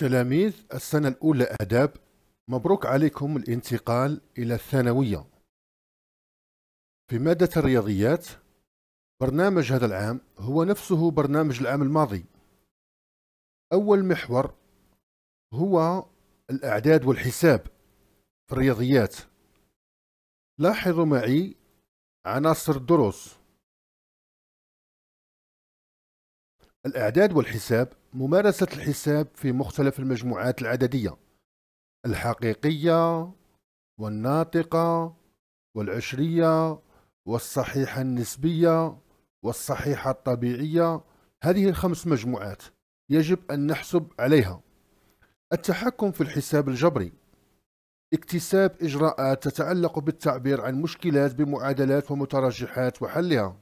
تلاميذ السنة الأولى آداب مبروك عليكم الانتقال إلى الثانوية في مادة الرياضيات برنامج هذا العام هو نفسه برنامج العام الماضي أول محور هو الأعداد والحساب في الرياضيات لاحظوا معي عناصر الدروس الأعداد والحساب ممارسة الحساب في مختلف المجموعات العددية الحقيقية والناطقة والعشرية والصحيحة النسبية والصحيحة الطبيعية هذه الخمس مجموعات يجب أن نحسب عليها التحكم في الحساب الجبري اكتساب إجراءات تتعلق بالتعبير عن مشكلات بمعادلات ومترجحات وحلها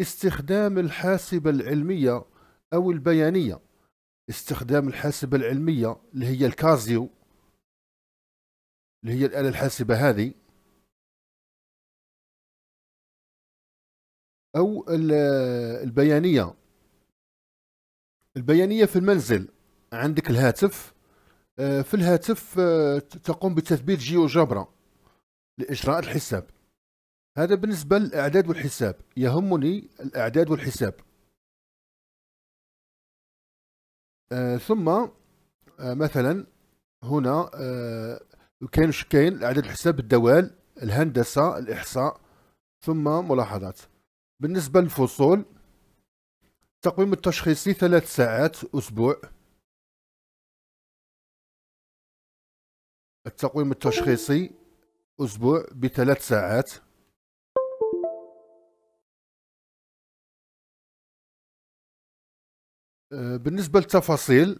استخدام الحاسبة العلمية أو البيانية استخدام الحاسبة العلمية اللي هي الكازيو اللي هي الآلة الحاسبة هذه أو البيانية البيانية في المنزل عندك الهاتف آه، في الهاتف آه، تقوم بتثبيت جيوجبرا لإجراء الحساب هذا بالنسبة للأعداد والحساب يهمني الأعداد والحساب آه ثم آه مثلا هنا آه كاين كاين عدد الحساب الدوال الهندسه الاحصاء ثم ملاحظات بالنسبه للفصول التقويم التشخيصي ثلاث ساعات اسبوع التقويم التشخيصي اسبوع بثلاث ساعات آه، بالنسبة للتفاصيل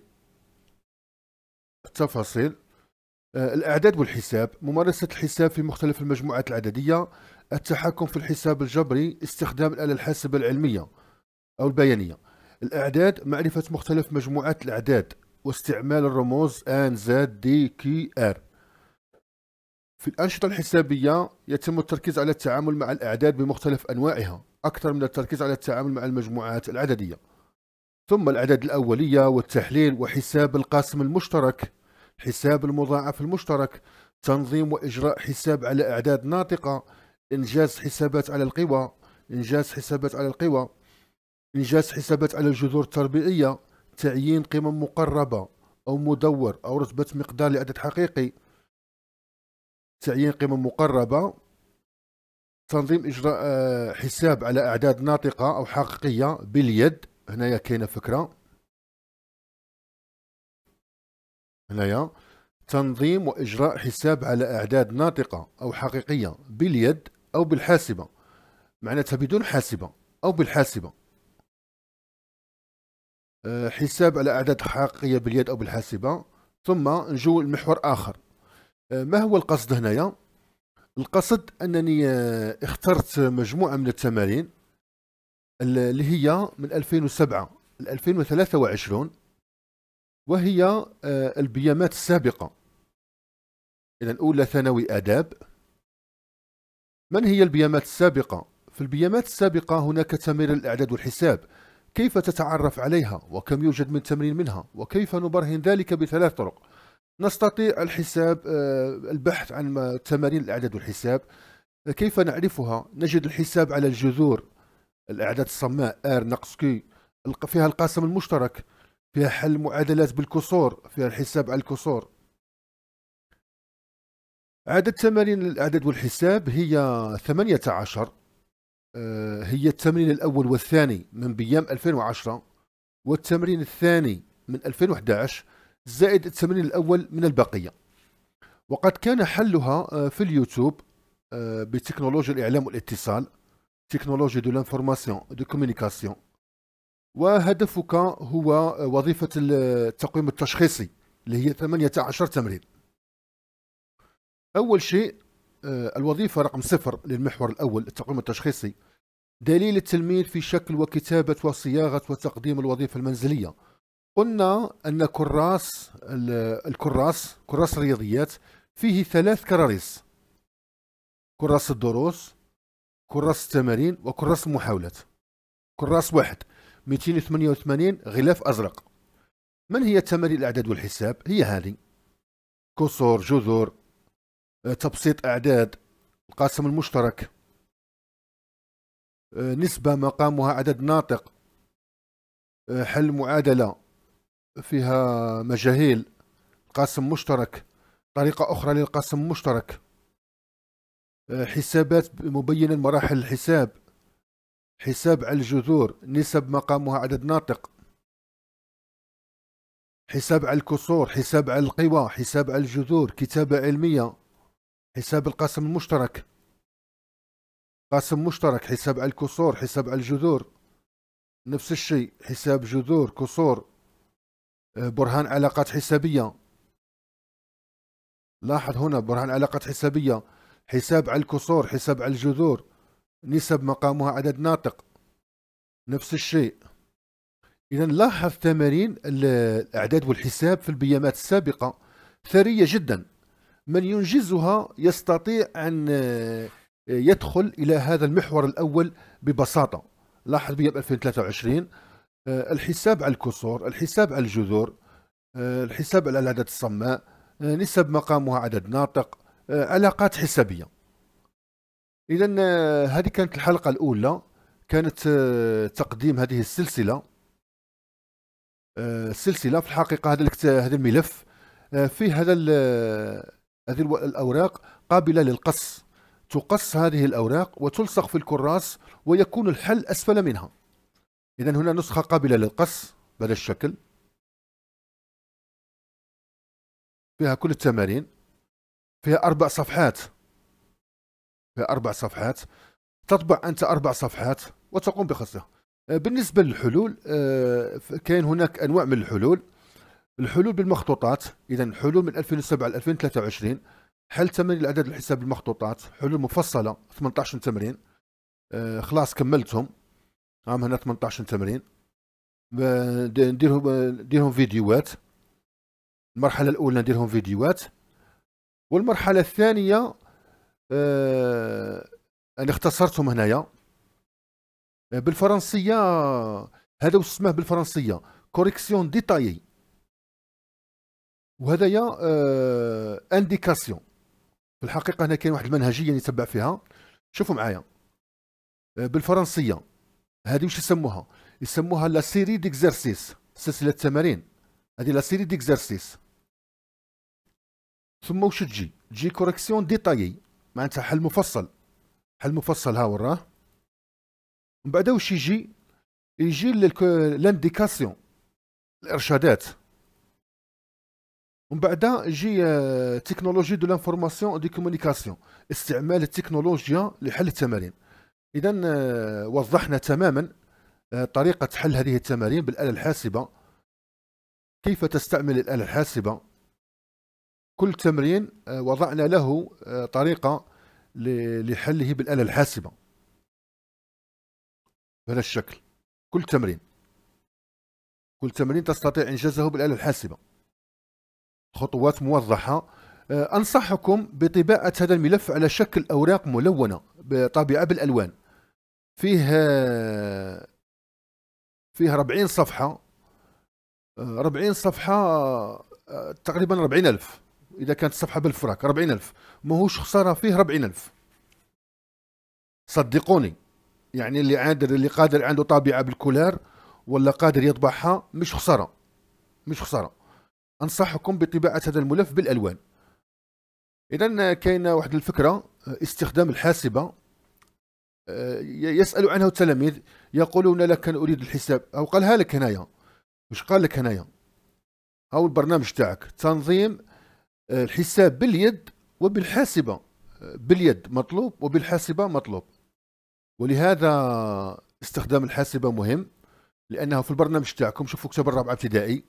التفاصيل آه، الأعداد والحساب ممارسة الحساب في مختلف المجموعات العددية التحكم في الحساب الجبري استخدام الآلة الحاسبة العلمية أو البيانية الأعداد معرفة مختلف مجموعات الأعداد واستعمال الرموز ان زد دي كي ار في الأنشطة الحسابية يتم التركيز على التعامل مع الأعداد بمختلف أنواعها أكثر من التركيز على التعامل مع المجموعات العددية ثم الأعداد الأولية والتحليل وحساب القاسم المشترك حساب المضاعف المشترك تنظيم وإجراء حساب على أعداد ناطقة إنجاز حسابات على القوى إنجاز حسابات على القوى إنجاز حسابات على الجذور التربيعية تعيين قمم مقربة أو مدور أو رتبة مقدار لعدد حقيقي تعيين قمم مقربة تنظيم إجراء آه، حساب على أعداد ناطقة أو حقيقية باليد هنايا كاينه فكره هنايا تنظيم واجراء حساب على اعداد ناطقه او حقيقيه باليد او بالحاسبه معناتها بدون حاسبه او بالحاسبه آه، حساب على اعداد حقيقيه باليد او بالحاسبه ثم نجو المحور اخر آه، ما هو القصد هنايا القصد انني آه، اخترت مجموعه من التمارين اللي هي من 2007 ل 2023 وهي آه، البيامات السابقة إذا أولى ثانوي آداب من هي البيامات السابقة؟ في البيامات السابقة هناك تمرين الأعداد والحساب كيف تتعرف عليها وكم يوجد من تمرين منها وكيف نبرهن ذلك بثلاث طرق نستطيع الحساب آه، البحث عن تمارين الأعداد والحساب كيف نعرفها نجد الحساب على الجذور الاعداد الصماء ار ناقص كي فيها القاسم المشترك فيها حل المعادلات بالكسور فيها الحساب على الكسور عدد تمارين الأعداد والحساب هي 18 آه، هي التمرين الأول والثاني من بيام 2010 والتمرين الثاني من 2011 زائد التمرين الأول من البقية وقد كان حلها آه، في اليوتيوب آه، بتكنولوجيا الإعلام والاتصال تكنولوجيا دو لانفورماسيون دو كومونيكاسيون وهدفك هو وظيفة التقويم التشخيصي اللي هي 18 تمرين أول شيء آه، الوظيفة رقم صفر للمحور الأول التقويم التشخيصي دليل التلميذ في شكل وكتابة وصياغة وتقديم الوظيفة المنزلية قلنا أن كراس الكراس كراس الرياضيات فيه ثلاث كراريس كراس الدروس كراس التمارين وكراس المحاولات كراس واحد 288 غلاف أزرق من هي تمارين الأعداد والحساب؟ هي هذه كسور جذور آه، تبسيط أعداد القاسم المشترك آه، نسبة مقامها عدد ناطق آه، حل معادلة فيها مجاهيل قاسم مشترك طريقة أخرى للقاسم المشترك حسابات مبينة مراحل الحساب حساب على الجذور نسب مقامها عدد ناطق حساب على الكسور حساب على القوى حساب على الجذور كتابة علمية حساب القاسم المشترك قاسم مشترك حساب على الكسور حساب على الجذور نفس الشيء حساب جذور كسور آه، برهان علاقات حسابية لاحظ هنا برهان علاقات حسابية حساب على الكسور حساب على الجذور نسب مقامها عدد ناطق نفس الشيء إذا لاحظ تمارين الأعداد والحساب في البيامات السابقة ثرية جدا من ينجزها يستطيع أن آه، يدخل إلى هذا المحور الأول ببساطة لاحظ بيام 2023 آه، الحساب على الكسور الحساب على الجذور آه، الحساب على العدد الصماء نسب مقامها عدد ناطق آه، علاقات حسابيه اذا آه، هذه كانت الحلقه الاولى كانت آه، تقديم هذه السلسله السلسله في الحقيقه هذا هذا الملف فيه هذا هذه الاوراق قابله للقص تقص هذه الاوراق وتلصق في الكراس ويكون الحل اسفل منها اذا هنا نسخه قابله للقص بهذا الشكل فيها كل التمارين فيها أربع صفحات فيها أربع صفحات تطبع أنت أربع صفحات وتقوم بخصها آه، بالنسبة للحلول آه، كاين هناك أنواع من الحلول الحلول بالمخطوطات إذا الحلول من 2007 ل 2023 حل تمرين الأعداد الحساب بالمخطوطات حلول مفصلة 18 تمرين آه، خلاص كملتهم عام هنا 18 تمرين نديرهم نديرهم فيديوهات المرحلة الأولى نديرهم فيديوهات والمرحله الثانيه آه انا اختصرتهم هنايا آه، بالفرنسيه هذا اسمه بالفرنسيه كوريكسيون ديتايي وهذايا آه انديكاسيون في الحقيقه هنا كاين واحد المنهجيه نتبع فيها شوفوا معايا آه، بالفرنسيه هذه واش يسموها يسموها لا سيري ديكزارسيس سلسله تمارين هذه لا سيري ديكزارسيس ثم وش تجي تجي كوريكسيون ديتايي معناتها حل مفصل حل مفصل ها وراه من بعد وش يجي يجي لانديكاسيون الارشادات ومن بعد يجي آه، تكنولوجي دو لانفورماسيون دي كومونيكاسيون استعمال التكنولوجيا لحل التمارين اذا آه، وضحنا تماما آه، طريقه حل هذه التمارين بالاله الحاسبه كيف تستعمل الاله الحاسبه كل تمرين آه، وضعنا له آه، طريقة لحله بالآلة الحاسبة بهذا الشكل كل تمرين كل تمرين تستطيع إنجازه بالآلة الحاسبة خطوات موضحة آه، أنصحكم بطباعة هذا الملف على شكل أوراق ملونة بطابعة بالألوان فيه فيه 40 صفحة 40 صفحة تقريبا ألف اذا كانت الصفحه بالفراك 40000 ماهوش خساره فيه 40000 صدقوني يعني اللي قادر اللي قادر عنده طابعه بالكولار ولا قادر يطبعها مش خساره مش خساره انصحكم بطباعه هذا الملف بالالوان اذا كاينه واحد الفكره استخدام الحاسبه آه، يسال عنها التلاميذ يقولون لك انا اريد الحساب او قالها لك هنايا واش قال لك هنايا هاو البرنامج تاعك تنظيم آه، الحساب باليد وبالحاسبة آه، باليد مطلوب وبالحاسبة مطلوب ولهذا استخدام الحاسبة مهم لأنه في البرنامج تاعكم شوفوا كتاب الرابعة ابتدائي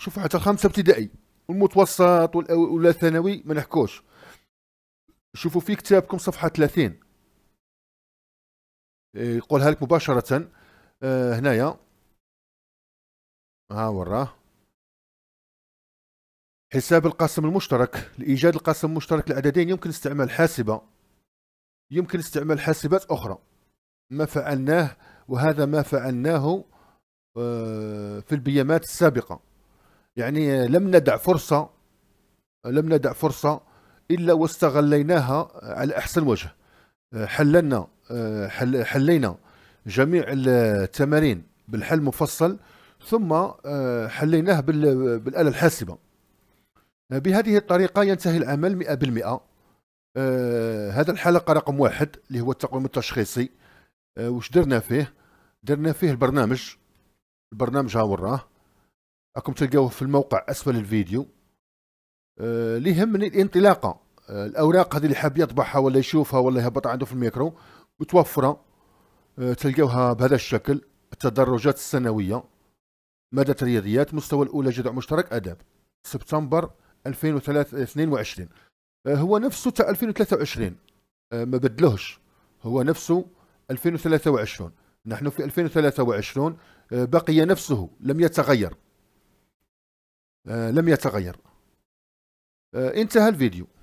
شوفوا حتى الخامسة ابتدائي والمتوسط ولا ثانوي ما نحكوش شوفوا في كتابكم صفحة 30 آه، يقولها لك مباشرة هنايا ها وراه حساب القاسم المشترك لإيجاد القاسم المشترك لعددين يمكن استعمال حاسبة يمكن استعمال حاسبات أخرى ما فعلناه وهذا ما فعلناه آه، في البيامات السابقة يعني لم ندع فرصة لم ندع فرصة إلا واستغليناها على أحسن وجه آه، حللنا آه، حلينا جميع التمارين بالحل مفصل ثم حليناه بالآلة الحاسبة بهذه الطريقه ينتهي العمل 100% آه هذا الحلقه رقم واحد اللي هو التقويم التشخيصي آه وش درنا فيه درنا فيه البرنامج البرنامج ها وراه راكم تلقاوه في الموقع اسفل الفيديو آه يهمني الانطلاقه آه الاوراق هذه اللي حاب يطبعها ولا يشوفها ولا يهبط عنده في الميكرو متوفره آه تلقاوها بهذا الشكل التدرجات السنويه ماده الرياضيات مستوى الاولى جذع مشترك اداب سبتمبر 2022 آه، هو نفسه تاع 2023 آه، ما بدلوش هو نفسه 2023 نحن في 2023 آه، بقي نفسه لم يتغير لم يتغير انتهى الفيديو